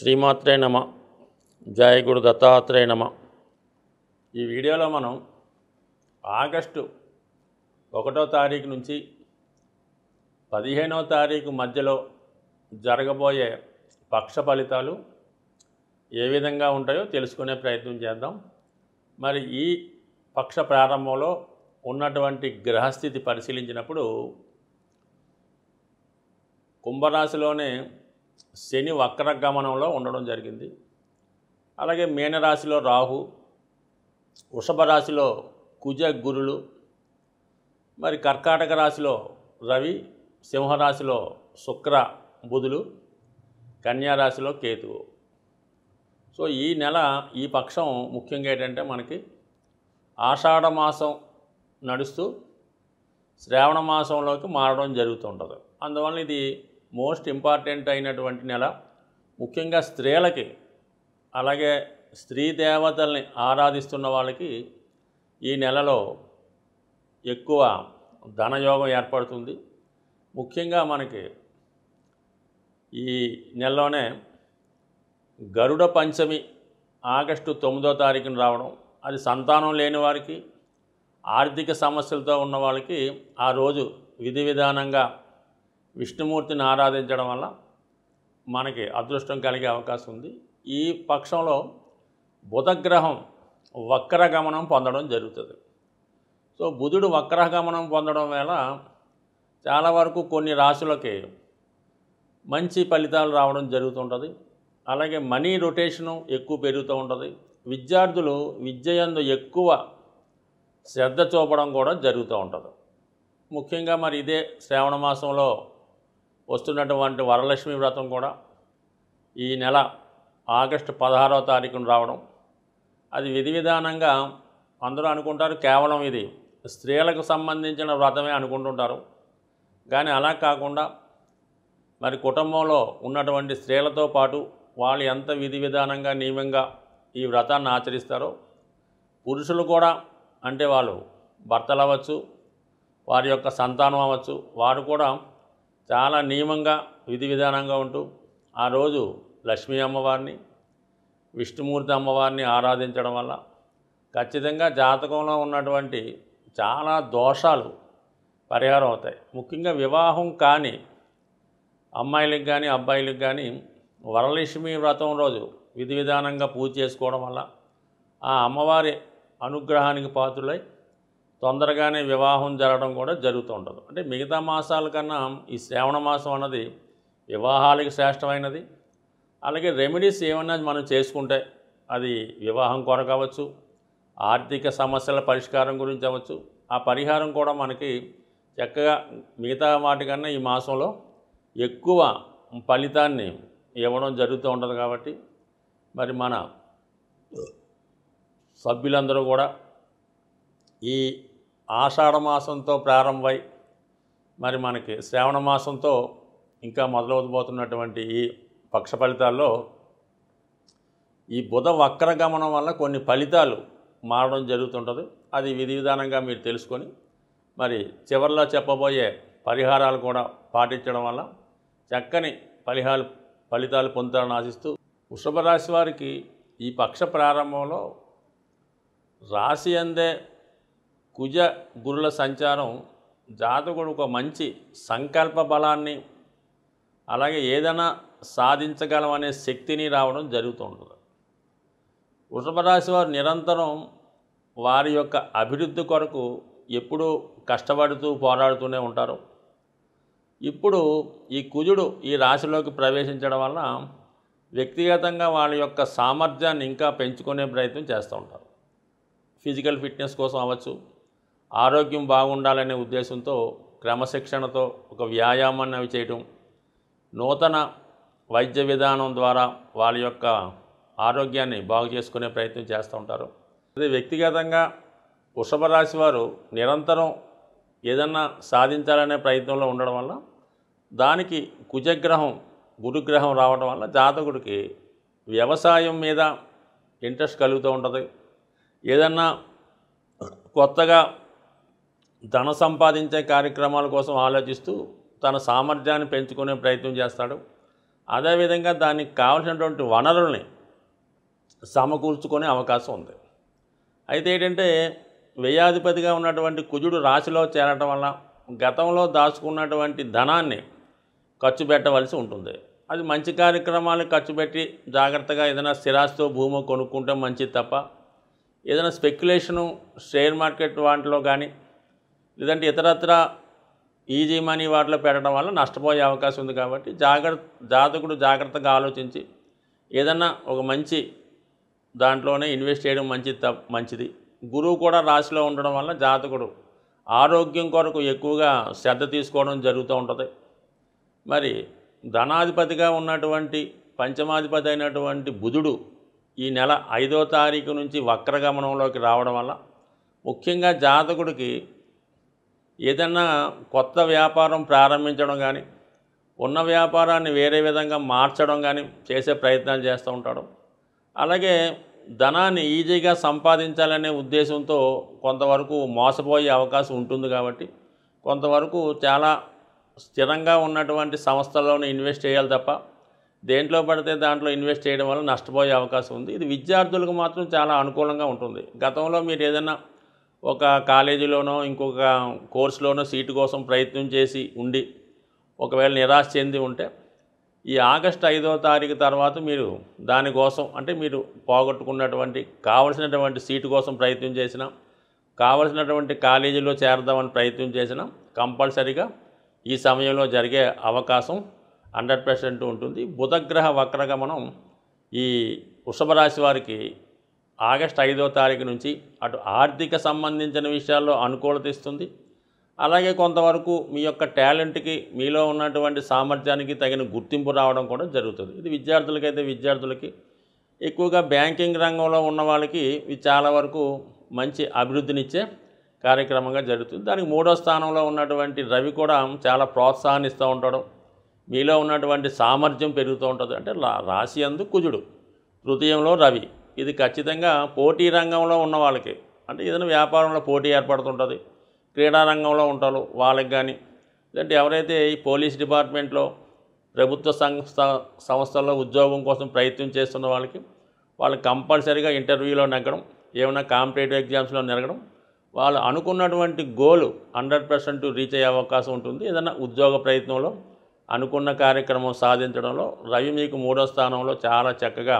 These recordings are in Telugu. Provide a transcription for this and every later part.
శ్రీమాత్రే నమ గురు దత్తాత్రేయ నమ ఈ వీడియోలో మనం ఆగస్టు ఒకటో తారీఖు నుంచి పదిహేనో తారీఖు మధ్యలో జరగబోయే పక్ష ఫలితాలు ఏ విధంగా ఉంటాయో తెలుసుకునే ప్రయత్నం చేద్దాం మరి ఈ పక్ష ప్రారంభంలో ఉన్నటువంటి గ్రహస్థితి పరిశీలించినప్పుడు కుంభరాశిలోనే శని వక్రగమనంలో ఉండడం జరిగింది అలాగే మీనరాశిలో రాహు వృషభ రాశిలో కుజ గురులు మరి కర్కాటక రాశిలో రవి సింహరాశిలో శుక్ర బుధులు కన్యారాశిలో కేతువు సో ఈ నెల ఈ పక్షం ముఖ్యంగా ఏంటంటే మనకి ఆషాఢమాసం నడుస్తూ శ్రావణ మాసంలోకి మారడం జరుగుతుంటుంది అందువల్ల ఇది మోస్ట్ ఇంపార్టెంట్ అయినటువంటి నెల ముఖ్యంగా స్త్రీలకి అలాగే స్త్రీ దేవతల్ని ఆరాధిస్తున్న వాళ్ళకి ఈ నెలలో ఎక్కువ ధనయోగం ఏర్పడుతుంది ముఖ్యంగా మనకి ఈ నెలలోనే గరుడ పంచమి ఆగస్టు తొమ్మిదో తారీఖున రావడం అది సంతానం లేని వారికి ఆర్థిక సమస్యలతో ఉన్న వాళ్ళకి ఆ రోజు విధి విధానంగా విష్ణుమూర్తిని ఆరాధించడం వల్ల మనకి అదృష్టం కలిగే అవకాశం ఉంది ఈ పక్షంలో బుధగ్రహం వక్రగమనం పొందడం జరుగుతుంది సో బుధుడు వక్రగమనం పొందడం వేళ చాలా వరకు కొన్ని రాశులకి మంచి ఫలితాలు రావడం జరుగుతుంటుంది అలాగే మనీ రొటేషను ఎక్కువ పెరుగుతూ ఉంటుంది విద్యార్థులు విద్యయందు ఎక్కువ శ్రద్ధ చూపడం కూడా జరుగుతూ ఉంటుంది ముఖ్యంగా మరి ఇదే శ్రావణ మాసంలో వస్తున్నటువంటి వరలక్ష్మి వ్రతం కూడా ఈ నెల ఆగస్టు పదహారో తారీఖున రావడం అది విధి విధానంగా అందరూ అనుకుంటారు కేవలం ఇది స్త్రీలకు సంబంధించిన వ్రతమే అనుకుంటుంటారు కానీ అలా కాకుండా మరి కుటుంబంలో ఉన్నటువంటి స్త్రీలతో పాటు వాళ్ళు ఎంత విధి విధానంగా నియమంగా ఈ వ్రతాన్ని ఆచరిస్తారో పురుషులు కూడా అంటే వాళ్ళు భర్తలు అవ్వచ్చు వారి యొక్క సంతానం అవ్వచ్చు వారు కూడా చాలా నియమంగా విధి విధానంగా ఉంటూ ఆ రోజు లక్ష్మీ అమ్మవారిని విష్ణుమూర్తి అమ్మవారిని ఆరాధించడం వల్ల ఖచ్చితంగా జాతకంలో ఉన్నటువంటి చాలా దోషాలు పరిహారం అవుతాయి ముఖ్యంగా వివాహం కానీ అమ్మాయిలకు కానీ అబ్బాయిలకు కానీ వరలక్ష్మి వ్రతం రోజు విధి విధానంగా పూజ చేసుకోవడం వల్ల ఆ అమ్మవారి అనుగ్రహానికి పాత్రులై తొందరగానే వివాహం జరగడం కూడా జరుగుతూ ఉంటుంది అంటే మిగతా మాసాల కన్నా ఈ శ్రావణ మాసం అన్నది వివాహాలకి శ్రేష్టమైనది అలాగే రెమెడీస్ ఏమన్నా మనం చేసుకుంటే అది వివాహం కొరకవచ్చు ఆర్థిక సమస్యల పరిష్కారం గురించి అవ్వచ్చు ఆ పరిహారం కూడా మనకి చక్కగా మిగతా వాటికన్నా ఈ మాసంలో ఎక్కువ ఫలితాన్ని ఇవ్వడం జరుగుతూ ఉంటుంది కాబట్టి మరి మన సభ్యులందరూ కూడా ఈ ఆషాఢమాసంతో ప్రారంభమై మరి మనకి శ్రావణ మాసంతో ఇంకా మొదలవబోతున్నటువంటి ఈ పక్ష ఫలితాల్లో ఈ బుధ వక్రగమనం వల్ల కొన్ని ఫలితాలు మారడం జరుగుతుంటుంది అది విధి విధానంగా మీరు తెలుసుకొని మరి చివరిలో చెప్పబోయే పరిహారాలు కూడా పాటించడం వల్ల చక్కని ఫలిహాలు ఫలితాలు పొందుతారని ఆశిస్తూ వృషభ రాశి వారికి ఈ పక్ష ప్రారంభంలో రాశి అందే కుజ గురుల సంచారం జాతకుడు ఒక మంచి సంకల్ప బలాన్ని అలాగే ఏదైనా సాధించగలం అనే శక్తిని రావడం జరుగుతుంటుంది వృషభ రాశి వారు నిరంతరం వారి యొక్క అభివృద్ధి కొరకు ఎప్పుడూ కష్టపడుతూ పోరాడుతూనే ఉంటారు ఇప్పుడు ఈ కుజుడు ఈ రాశిలోకి ప్రవేశించడం వల్ల వ్యక్తిగతంగా వాళ్ళ యొక్క సామర్థ్యాన్ని ఇంకా పెంచుకునే ప్రయత్నం చేస్తూ ఉంటారు ఫిజికల్ ఫిట్నెస్ కోసం అవ్వచ్చు ఆరోగ్యం బాగుండాలనే ఉద్దేశంతో క్రమశిక్షణతో ఒక వ్యాయామాన్ని అవి చేయటం నూతన వైద్య విధానం ద్వారా వాళ్ళ యొక్క ఆరోగ్యాన్ని బాగు చేసుకునే ప్రయత్నం చేస్తూ ఉంటారు అదే వ్యక్తిగతంగా వృషభ రాశి వారు నిరంతరం ఏదన్నా సాధించాలనే ప్రయత్నంలో ఉండడం వల్ల దానికి కుజగ్రహం గురుగ్రహం రావడం వల్ల జాతకుడికి వ్యవసాయం మీద ఇంట్రెస్ట్ కలుగుతూ ఉంటుంది ఏదన్నా కొత్తగా ధన సంపాదించే కార్యక్రమాల కోసం ఆలోచిస్తూ తన సామర్థ్యాన్ని పెంచుకునే ప్రయత్నం చేస్తాడు అదేవిధంగా దానికి కావలసినటువంటి వనరుల్ని సమకూర్చుకునే అవకాశం ఉంది అయితే ఏంటంటే వ్యయాధిపతిగా ఉన్నటువంటి కుజుడు రాశిలో చేరటం వల్ల గతంలో దాచుకున్నటువంటి ధనాన్ని ఖర్చు పెట్టవలసి ఉంటుంది అది మంచి కార్యక్రమాలు ఖర్చు పెట్టి జాగ్రత్తగా ఏదైనా స్థిరాస్తో భూమి కొనుక్కుంటే మంచిది తప్ప ఏదైనా స్పెక్యులేషను షేర్ మార్కెట్ వాటిలో కానీ లేదంటే ఇతరత్ర ఈజీ మనీ వాటిలో పెట్టడం వల్ల నష్టపోయే అవకాశం ఉంది కాబట్టి జాగ్రత్త జాతకుడు జాగ్రత్తగా ఆలోచించి ఏదన్నా ఒక మంచి దాంట్లోనే ఇన్వెస్ట్ చేయడం మంచి మంచిది గురువు కూడా రాశిలో ఉండడం వల్ల జాతకుడు ఆరోగ్యం కొరకు ఎక్కువగా శ్రద్ధ తీసుకోవడం జరుగుతూ ఉంటుంది మరి ధనాధిపతిగా ఉన్నటువంటి పంచమాధిపతి అయినటువంటి బుధుడు ఈ నెల ఐదో తారీఖు నుంచి వక్రగమనంలోకి రావడం వల్ల ముఖ్యంగా జాతకుడికి ఏదైనా కొత్త వ్యాపారం ప్రారంభించడం కానీ ఉన్న వ్యాపారాన్ని వేరే విధంగా మార్చడం కానీ చేసే ప్రయత్నాలు చేస్తూ ఉంటాడు అలాగే ధనాన్ని ఈజీగా సంపాదించాలనే ఉద్దేశంతో కొంతవరకు మోసపోయే అవకాశం ఉంటుంది కాబట్టి కొంతవరకు చాలా స్థిరంగా ఉన్నటువంటి సంస్థల్లోనే ఇన్వెస్ట్ చేయాలి తప్ప దేంట్లో పడితే దాంట్లో ఇన్వెస్ట్ చేయడం వల్ల నష్టపోయే అవకాశం ఉంది ఇది విద్యార్థులకు మాత్రం చాలా అనుకూలంగా ఉంటుంది గతంలో మీరు ఏదైనా ఒక కాలేజీలోనో ఇంకొక కోర్సులోనో సీటు కోసం ప్రయత్నం చేసి ఉండి ఒకవేళ నిరాశ చెంది ఉంటే ఈ ఆగస్టు ఐదో తారీఖు తర్వాత మీరు దానికోసం అంటే మీరు పోగొట్టుకున్నటువంటి కావలసినటువంటి సీటు కోసం ప్రయత్నం చేసిన కావలసినటువంటి కాలేజీలో చేరదామని ప్రయత్నం చేసిన కంపల్సరీగా ఈ సమయంలో జరిగే అవకాశం హండ్రెడ్ పర్సెంట్ ఉంటుంది బుధగ్రహ వక్రగమనం ఈ వృషభ రాశి వారికి ఆగస్టు ఐదో తారీఖు నుంచి అటు ఆర్థిక సంబంధించిన విషయాల్లో అనుకూలత ఇస్తుంది అలాగే కొంతవరకు మీ యొక్క టాలెంట్కి మీలో ఉన్నటువంటి సామర్థ్యానికి తగిన గుర్తింపు రావడం కూడా జరుగుతుంది ఇది విద్యార్థులకైతే విద్యార్థులకి ఎక్కువగా బ్యాంకింగ్ రంగంలో ఉన్న వాళ్ళకి ఇది చాలా వరకు మంచి అభివృద్ధినిచ్చే కార్యక్రమంగా జరుగుతుంది దానికి మూడో స్థానంలో ఉన్నటువంటి రవి కూడా చాలా ప్రోత్సాహాన్నిస్తూ ఉంటాడు మీలో ఉన్నటువంటి సామర్థ్యం పెరుగుతూ ఉంటుంది అంటే రాశి అందు కుజుడు తృతీయంలో రవి ఇది ఖచ్చితంగా పోటీ రంగంలో ఉన్న వాళ్ళకి అంటే ఏదైనా వ్యాపారంలో పోటీ ఏర్పడుతుంటుంది క్రీడారంగంలో ఉంటారు వాళ్ళకి కానీ లేదంటే ఎవరైతే ఈ పోలీస్ డిపార్ట్మెంట్లో ప్రభుత్వ సంస్థ సంస్థల్లో ఉద్యోగం కోసం ప్రయత్నం చేస్తున్న వాళ్ళకి వాళ్ళు కంపల్సరీగా ఇంటర్వ్యూలో నెగ్గడం ఏమైనా కాంపిటేటివ్ ఎగ్జామ్స్లో నెరగడం వాళ్ళు అనుకున్నటువంటి గోల్ హండ్రెడ్ పర్సెంట్ రీచ్ అయ్యే అవకాశం ఉంటుంది ఏదైనా ఉద్యోగ ప్రయత్నంలో అనుకున్న కార్యక్రమం సాధించడంలో రవి మీకు మూడో స్థానంలో చాలా చక్కగా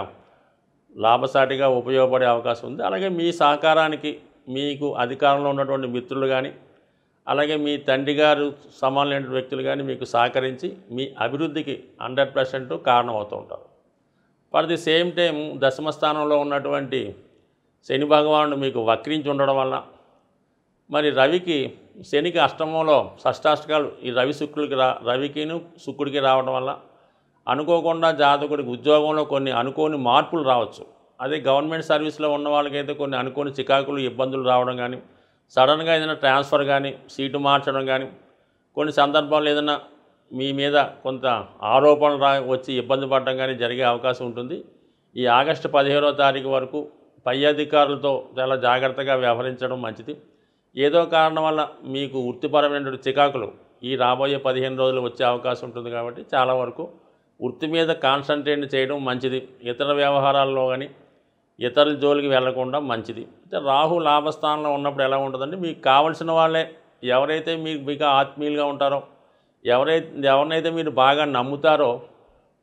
లాభసాటిగా ఉపయోగపడే అవకాశం ఉంది అలాగే మీ సహకారానికి మీకు అధికారంలో ఉన్నటువంటి మిత్రులు కానీ అలాగే మీ తండ్రి గారు సమానమైన వ్యక్తులు కానీ మీకు సహకరించి మీ అభివృద్ధికి హండ్రెడ్ పర్సెంట్ కారణమవుతూ ఉంటారు ఫర్ ది సేమ్ టైం దశమ స్థానంలో ఉన్నటువంటి శని భగవానుడు మీకు వక్రించి ఉండడం వల్ల మరి రవికి శనికి అష్టమంలో షష్టాష్టకాలు ఈ రవి శుక్రుడికి రా రవికిను శుక్రుడికి రావడం వల్ల అనుకోకుండా జాతకుడికి ఉద్యోగంలో కొన్ని అనుకోని మార్పులు రావచ్చు అదే గవర్నమెంట్ సర్వీస్లో ఉన్న వాళ్ళకైతే కొన్ని అనుకోని చికాకులు ఇబ్బందులు రావడం కానీ సడన్గా ఏదైనా ట్రాన్స్ఫర్ కానీ సీటు మార్చడం కానీ కొన్ని సందర్భాల్లో ఏదైనా మీ మీద కొంత ఆరోపణలు రా వచ్చి ఇబ్బంది పడడం కానీ జరిగే అవకాశం ఉంటుంది ఈ ఆగస్టు పదిహేనో తారీఖు వరకు పై అధికారులతో చాలా జాగ్రత్తగా వ్యవహరించడం మంచిది ఏదో కారణం వల్ల మీకు వృత్తిపరమైనటువంటి చికాకులు ఈ రాబోయే పదిహేను రోజులు వచ్చే అవకాశం ఉంటుంది కాబట్టి చాలా వరకు వృత్తి మీద కాన్సన్ట్రేట్ చేయడం మంచిది ఇతర వ్యవహారాల్లో కానీ ఇతర జోలికి వెళ్లకుండా మంచిది అయితే రాహు లాభస్థానంలో ఉన్నప్పుడు ఎలా ఉంటుందండి మీకు కావలసిన వాళ్ళే ఎవరైతే మీకు మీకు ఆత్మీయులుగా ఉంటారో ఎవరైతే ఎవరినైతే మీరు బాగా నమ్ముతారో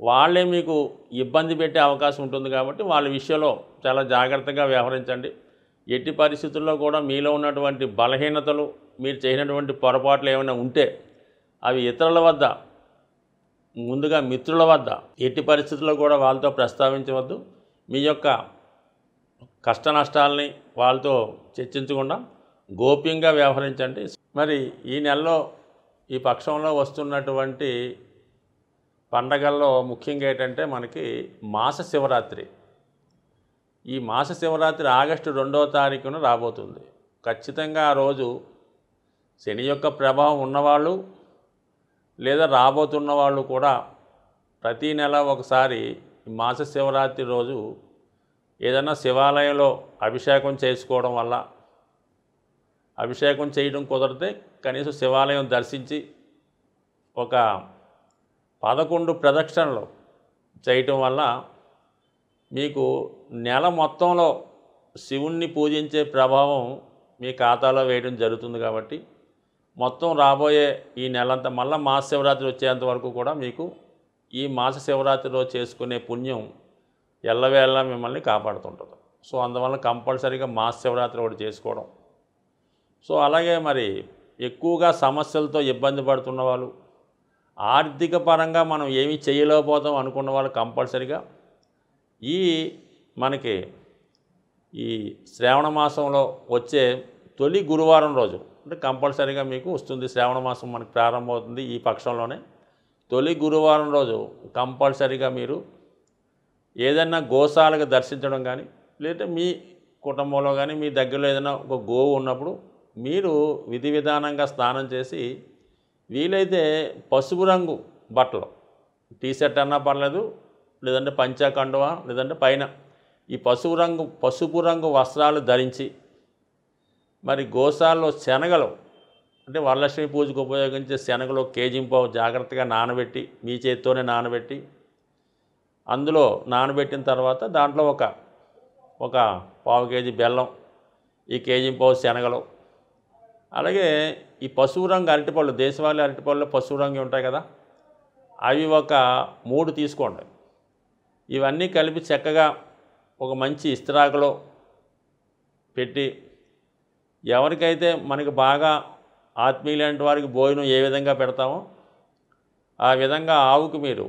వాళ్ళే మీకు ఇబ్బంది పెట్టే అవకాశం ఉంటుంది కాబట్టి వాళ్ళ విషయంలో చాలా జాగ్రత్తగా వ్యవహరించండి ఎట్టి పరిస్థితుల్లో కూడా మీలో ఉన్నటువంటి బలహీనతలు మీరు చేసినటువంటి పొరపాట్లు ఏమైనా ఉంటే అవి ఇతరుల వద్ద ముందుగా మిత్రుల వద్ద ఎట్టి పరిస్థితుల్లో కూడా వాళ్ళతో ప్రస్తావించవద్దు మీ యొక్క కష్ట నష్టాలని వాళ్ళతో చర్చించకుండా గోప్యంగా వ్యవహరించండి మరి ఈ నెలలో ఈ పక్షంలో వస్తున్నటువంటి పండగల్లో ముఖ్యంగా ఏంటంటే మనకి మాస శివరాత్రి ఈ మాస శివరాత్రి ఆగస్టు రెండవ తారీఖున రాబోతుంది ఖచ్చితంగా ఆ రోజు శని యొక్క ప్రభావం ఉన్నవాళ్ళు లేదా రాబోతున్న వాళ్ళు కూడా ప్రతీ నెల ఒకసారి మాస శివరాత్రి రోజు ఏదైనా శివాలయంలో అభిషేకం చేసుకోవడం వల్ల అభిషేకం చేయడం కుదిరితే కనీసం శివాలయం దర్శించి ఒక పదకొండు ప్రదక్షిణలు చేయటం వల్ల మీకు నెల మొత్తంలో శివుణ్ణి పూజించే ప్రభావం మీ ఖాతాలో వేయడం జరుగుతుంది కాబట్టి మొత్తం రాబోయే ఈ నెలంతా మళ్ళీ మాస శివరాత్రి వచ్చేంత వరకు కూడా మీకు ఈ మాస శివరాత్రిలో చేసుకునే పుణ్యం ఎల్లవేళ్ళ మిమ్మల్ని కాపాడుతుంటుంది సో అందువల్ల కంపల్సరీగా మాస శివరాత్రి ఒకటి చేసుకోవడం సో అలాగే మరి ఎక్కువగా సమస్యలతో ఇబ్బంది పడుతున్న వాళ్ళు ఆర్థిక పరంగా మనం ఏమీ చేయలేకపోతాం అనుకున్న వాళ్ళు కంపల్సరీగా ఈ మనకి ఈ శ్రావణ మాసంలో వచ్చే తొలి గురువారం రోజు అంటే కంపల్సరీగా మీకు వస్తుంది శ్రావణ మాసం మనకి ప్రారంభమవుతుంది ఈ పక్షంలోనే తొలి గురువారం రోజు కంపల్సరీగా మీరు ఏదైనా గోశాలకు దర్శించడం కానీ లేదా మీ కుటుంబంలో కానీ మీ దగ్గరలో ఏదైనా ఒక గోవు ఉన్నప్పుడు మీరు విధి విధానంగా స్నానం చేసి వీలైతే పసుపు రంగు బట్టలు టీషర్ట్ అన్నా పర్లేదు లేదంటే పంచా లేదంటే పైన ఈ పసుపు రంగు పసుపు రంగు వస్త్రాలు ధరించి మరి గోశాలలో శనగలు అంటే వరలక్ష్మి పూజకు ఉపయోగించే శనగలు కేజింపావు జాగ్రత్తగా నానబెట్టి మీ చేతితోనే నానబెట్టి అందులో నానబెట్టిన తర్వాత దాంట్లో ఒక ఒక పావు కేజీ బెల్లం ఈ కేజింపావు శనగలు అలాగే ఈ పశువు రంగు అరటిపళ్ళు దేశవాళీ అరటిపళ్ళు పశువు రంగు ఉంటాయి కదా అవి ఒక మూడు తీసుకోండి ఇవన్నీ కలిపి చక్కగా ఒక మంచి ఇస్త్రాకులో పెట్టి ఎవరికైతే మనకి బాగా ఆత్మీయులంటి వారికి భోజనం ఏ విధంగా పెడతామో ఆ విధంగా ఆవుకు మీరు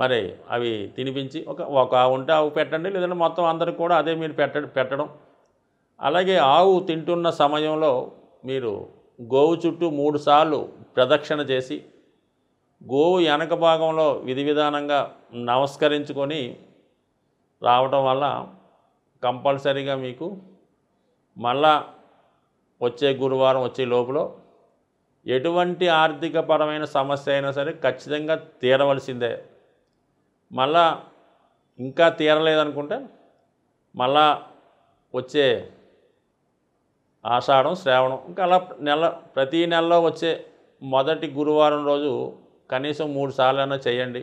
మరి అవి తినిపించి ఒక ఒక ఆవు ఉంటే ఆవు పెట్టండి లేదంటే మొత్తం అందరికి కూడా అదే మీరు పెట్ట పెట్టడం అలాగే ఆవు తింటున్న సమయంలో మీరు గోవు చుట్టూ మూడు సార్లు ప్రదక్షిణ చేసి గోవు వెనక భాగంలో విధి విధానంగా నమస్కరించుకొని రావటం వల్ల కంపల్సరీగా మీకు మళ్ళా వచ్చే గురువారం వచ్చే లోపల ఎటువంటి ఆర్థికపరమైన సమస్య అయినా సరే ఖచ్చితంగా తీరవలసిందే మళ్ళా ఇంకా తీరలేదనుకుంటే మళ్ళా వచ్చే ఆషాఢం శ్రావణం ఇంకా అలా నెల ప్రతి నెలలో వచ్చే మొదటి గురువారం రోజు కనీసం మూడు సార్లు అయినా చేయండి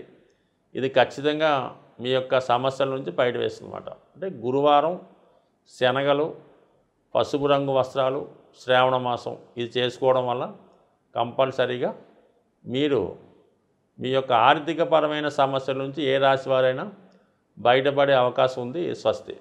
ఇది ఖచ్చితంగా మీ యొక్క సమస్యల నుంచి బయట వేస్తుందన్నమాట అంటే గురువారం శనగలు పసుపు రంగు వస్త్రాలు శ్రావణ మాసం ఇది చేసుకోవడం వల్ల కంపల్సరీగా మీరు మీ యొక్క ఆర్థికపరమైన సమస్యల నుంచి ఏ రాశి వారైనా బయటపడే అవకాశం ఉంది స్వస్తి